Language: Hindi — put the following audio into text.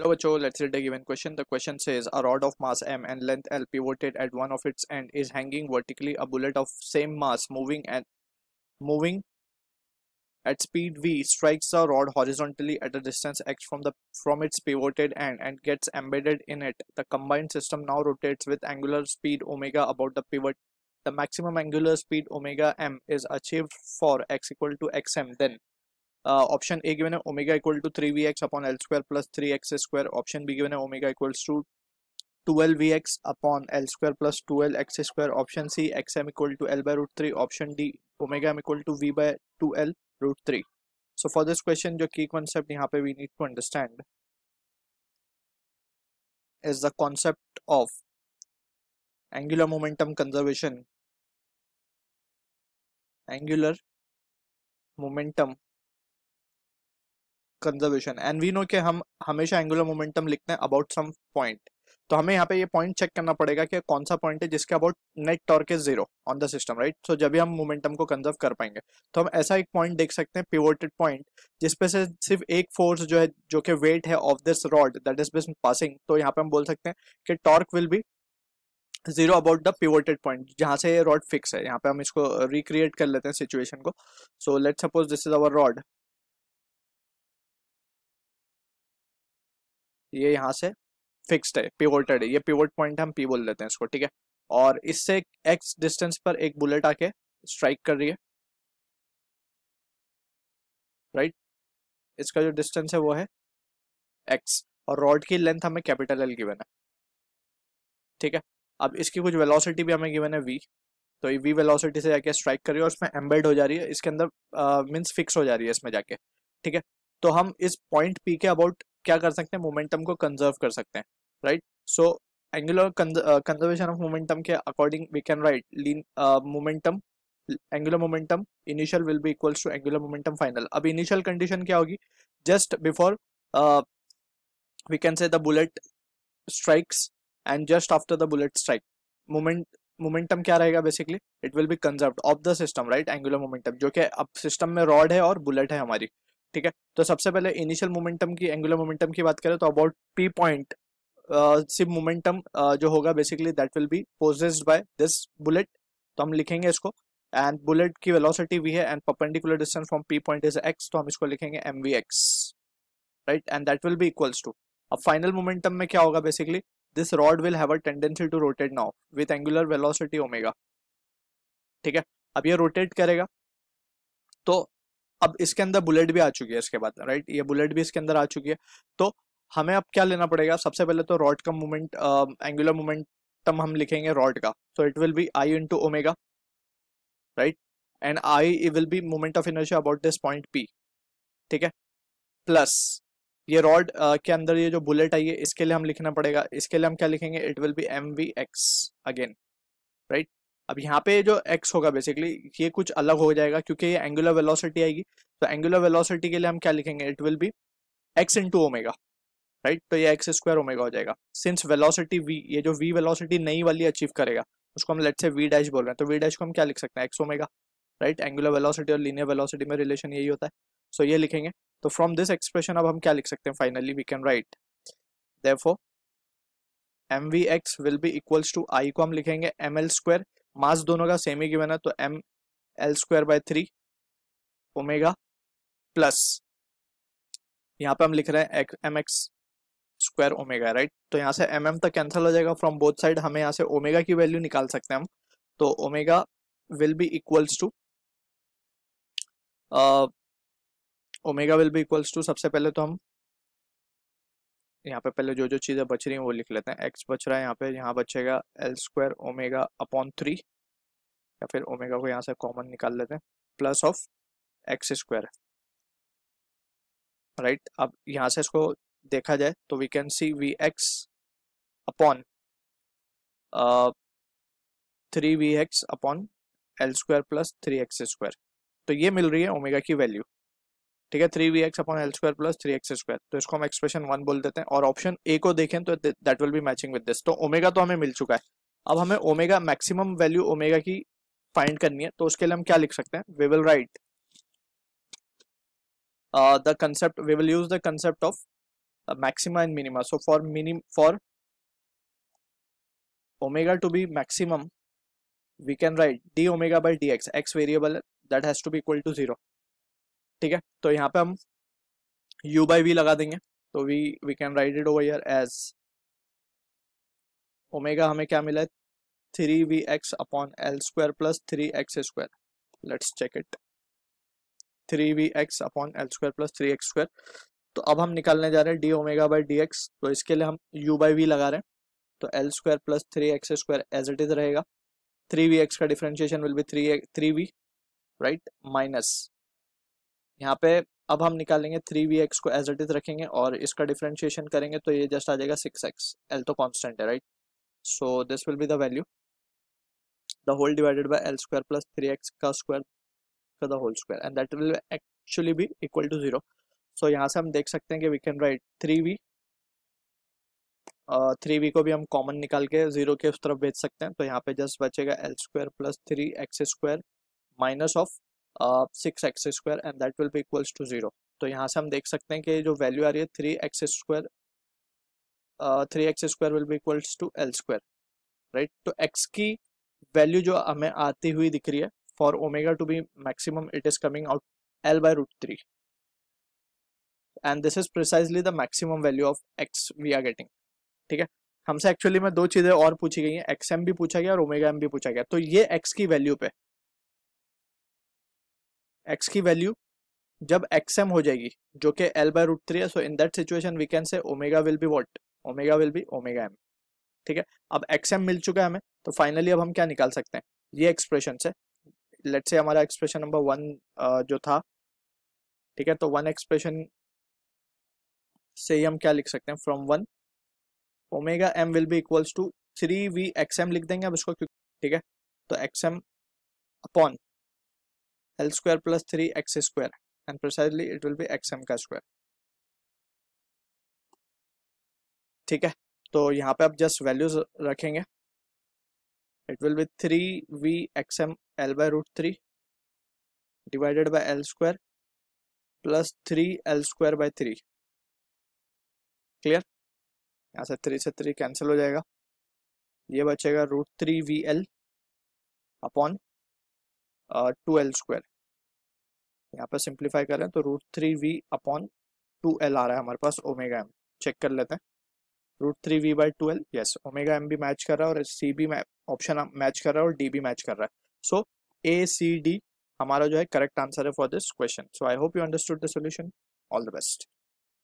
Hello Acho, let's read a given question. The question says a rod of mass m and length l pivoted at one of its end is hanging vertically. A bullet of same mass moving and moving at speed v strikes the rod horizontally at a distance x from the from its pivoted end and gets embedded in it. The combined system now rotates with angular speed omega about the pivot. The maximum angular speed omega m is achieved for x equal to xm then option A given है omega equal to three V X upon L square plus three X square option B given है omega equals to 12vx upon l square plus 12x square option c xm equal to l by root 3 option d omega m equal to v by 2l root 3 so for this question the key concept here we need to understand is the concept of angular momentum conservation angular momentum conservation and we know के हम हमेशा एंगुलर मोमेंटम लिखते हैं अबाउट सम पॉइंट तो हमें यहाँ पे ये पॉइंट चेक करना पड़ेगा कि कौन सा पॉइंट है जिसके about net torque is zero on the system right so जब भी हम मोमेंटम को कंजर्व कर पाएंगे तो हम ऐसा एक पॉइंट देख सकते हैं पिवोटेड पॉइंट जिसपे से सिर्फ एक फोर्स जो है जो कि वेट है of this rod that is been passing तो यहाँ पे हम बोल सकते हैं कि torque will be zero about the pivoted point जहाँ से ये रॉड फिक्स है यहाँ पे हम इसको रिक्रिएट कर लेते हैं सिचुएशन को so let suppose this is our rod ये यहाँ से फिक्स्ड है पिवोटेड है ये पिवोट पॉइंट हम पी बोल लेते हैं इसको ठीक है और इससे एक्स डिस्टेंस पर एक बुलेट आके स्ट्राइक कर रही है राइट right? इसका जो डिस्टेंस है वो है एक्स और रॉड की लेंथ हमें कैपिटल एल गिवन है ठीक है अब इसकी कुछ वेलोसिटी भी हमें गिवन है वी तो ये वी वेलोसिटी से जाके स्ट्राइक कर रही है और इसमें एम्बेड हो जा रही है इसके अंदर मीन्स फिक्स हो जा रही है इसमें जाके ठीक है तो हम इस पॉइंट पी के अबाउट क्या कर सकते हैं मोमेंटम को कंजर्व कर सकते हैं right so angular conservation of momentum के according we can write lean momentum angular momentum initial will be equals to angular momentum final अब इनिशियल कंडीशन क्या होगी just before we can say the bullet strikes and just after the bullet strike moment momentum क्या रहेगा basically it will be conserve of the system right angular momentum जो कि अब सिस्टम में रॉड है और बुलेट है हमारी ठीक है तो सबसे पहले इनिशियल मोमेंटम की एंगुलर मोमेंटम की बात करें तो अबाउट पी पॉइंट सिर्फ मोमेंटम uh, जो होगा basically that will be possessed by this bullet तो हम लिखेंगे इसको एंड बुलेट की वेलोसिटी भी है and perpendicular distance from P point is X तो हम इसको लिखेंगे M V X right and that will be equals to अब फाइनल मोमेंटम में क्या होगा basically this rod will have a tendency to rotate now with angular velocity omega ठीक है अब ये रोटेट करेगा तो अब इसके अंदर बुलेट भी आ चुकी है इसके बाद राइट ये बुलेट भी इसके अंदर आ चुकी है तो हमें अब क्या लेना पड़ेगा सबसे पहले तो रॉड का मूवमेंट एंगुलर मोमेंटम हम लिखेंगे रॉड का so it will be I into omega right and I will be moment of inertia about this point P ठीक है प्लस ये रॉड uh, के अंदर ये जो बुलेट आई है इसके लिए हम लिखना पड़ेगा इसके लिए हम क्या लिखेंगे it will be M V X again right अब यहाँ पे जो एक्स होगा बेसिकली ये कुछ अलग हो जाएगा क्योंकि ये एंगुलर वेलोसिटी आएगी तो एंगुलर वेलोसिटी के लिए हम क्या लिखेंगे it will be X into omega right तो ये एक्स स्क्वायर ओमेगा हो जाएगा सिंस वेलोसिटी वी ये जो वी वेलोसिटी नई वाली अचीव करेगा उसको हम लेट से वी डैश बोल रहे हैं तो वी डैश को हम क्या लिख सकते हैं X omega right angular velocity और लीनियर वेलोसिटी में रिलेशन यही होता है सो so, ये लिखेंगे तो फ्रॉम दिस एक्सप्रेशन अब हम क्या लिख सकते हैं finally we can write therefore M V X will be equals to I को हम लिखेंगे एम एल स्क्वायर मास दोनों का सेम ही गिवन है तो M L square by three omega plus यहाँ पे हम लिख रहे हैं एक, M X square omega right तो यहाँ से एम एम तक कैंसिल हो जाएगा फ्रॉम बोथ साइड हमें यहाँ से ओमेगा की वैल्यू निकाल सकते हैं हम तो omega will be equals to omega will be equals to सबसे पहले तो हम यहाँ पे पहले जो जो चीज़ें बच रही हैं वो लिख लेते हैं एक्स बच रहा है यहाँ पे यहाँ बचेगा L square omega upon three या फिर ओमेगा को यहाँ से कॉमन निकाल लेते हैं plus of X square right अब यहाँ से इसको देखा जाए तो we can see V X upon three V X upon L square plus three X square तो ये मिल रही है ओमेगा की वैल्यू ठीक है three V X upon L square plus three X square तो इसको हम एक्सप्रेशन वन बोल देते हैं और ऑप्शन ए को देखें तो that will be matching with this तो ओमेगा तो हमें मिल चुका है अब हमें ओमेगा मैक्सिमम वैल्यू ओमेगा की फाइंड करनी है तो उसके लिए हम क्या लिख सकते हैं we will write the concept we will use the concept of maxima and minima so for minimum for omega to be maximum we can write D omega by D X X variable that has to be equal to zero ठीक है तो यहाँ पे हम यू बाई वी लगा देंगे तो we we can write it over as omega हमें क्या मिला है 3vx upon L square plus 3x square. Let's check it. 3vx upon L square plus 3x square. तो अब हम निकालने जा रहे हैं D omega by D X तो इसके लिए हम u बाई वी लगा रहे हैं तो L square plus three X square as it is रहेगा थ्री वी एक्स का differentiation will be three three V right minus यहाँ पे अब हम निकालेंगे थ्री वी एक्स को एज इट इज रखेंगे और इसका डिफ्रेंशिएशन करेंगे तो ये जस्ट आ जाएगा सिक्स एक्स एल तो कॉन्स्टेंट है right so this will be the value the whole divided by l square plus 3x का square का the whole square and that will actually be equal to zero so यहाँ से हम देख सकते हैं कि we can write 3v three uh, V को भी हम कॉमन निकाल के जीरो के उस तरफ भेज सकते हैं तो यहाँ पे जस्ट बचेगा L square plus three X square minus of six X square and that will be equals to zero तो यहाँ से हम देख सकते हैं कि जो वैल्यू आ रही है three X square three X square will be equals to L square right तो एक्स की वैल्यू जो हमें आती हुई दिख रही है for omega to be maximum it is coming out L by root three and this is precisely the maximum value of X we are getting ठीक है हमसे एक्चुअली में दो चीजें और पूछी गई हैं एक्स एम भी पूछा गया और ओमेगा एम भी पूछा गया तो ये एक्स की वैल्यू पे एक्स की वैल्यू जब एक्स एम हो जाएगी जो कि एल बाय रूट थ्री है so in that situation we can say omega will be what omega will be omega M ठीक है अब एक्सएम मिल चुका है हमें तो फाइनली अब हम क्या निकाल सकते हैं ये एक्सप्रेशन से लेट से हमारा एक्सप्रेशन नंबर वन जो था ठीक है तो वन एक्सप्रेशन से ही हम क्या लिख सकते हैं from one omega M will be equals to three V X M लिख देंगे अब इसको ठीक है तो X M upon L square plus three X square and precisely it will be X M का स्क्वायर ठीक है तो यहाँ पे आप जस्ट वैल्यूज रखेंगे it will be three V X M L by root three divided by L square plus three L square by three clear यहाँ से थ्री से थ्री कैंसिल हो जाएगा ये बचेगा root three V L upon two L square यहाँ पर सिंप्लीफाई करें तो root three V upon two L आ रहा है हमारे पास ओमेगा एम चेक कर लेते हैं root three V by twelve yes omega M भी मैच कर रहा है और सी भी ऑप्शन मैच कर रहा है और डी भी मैच कर रहा है सो ए सी डी हमारा जो है करेक्ट आंसर है for this question so I hope you understood the solution all the best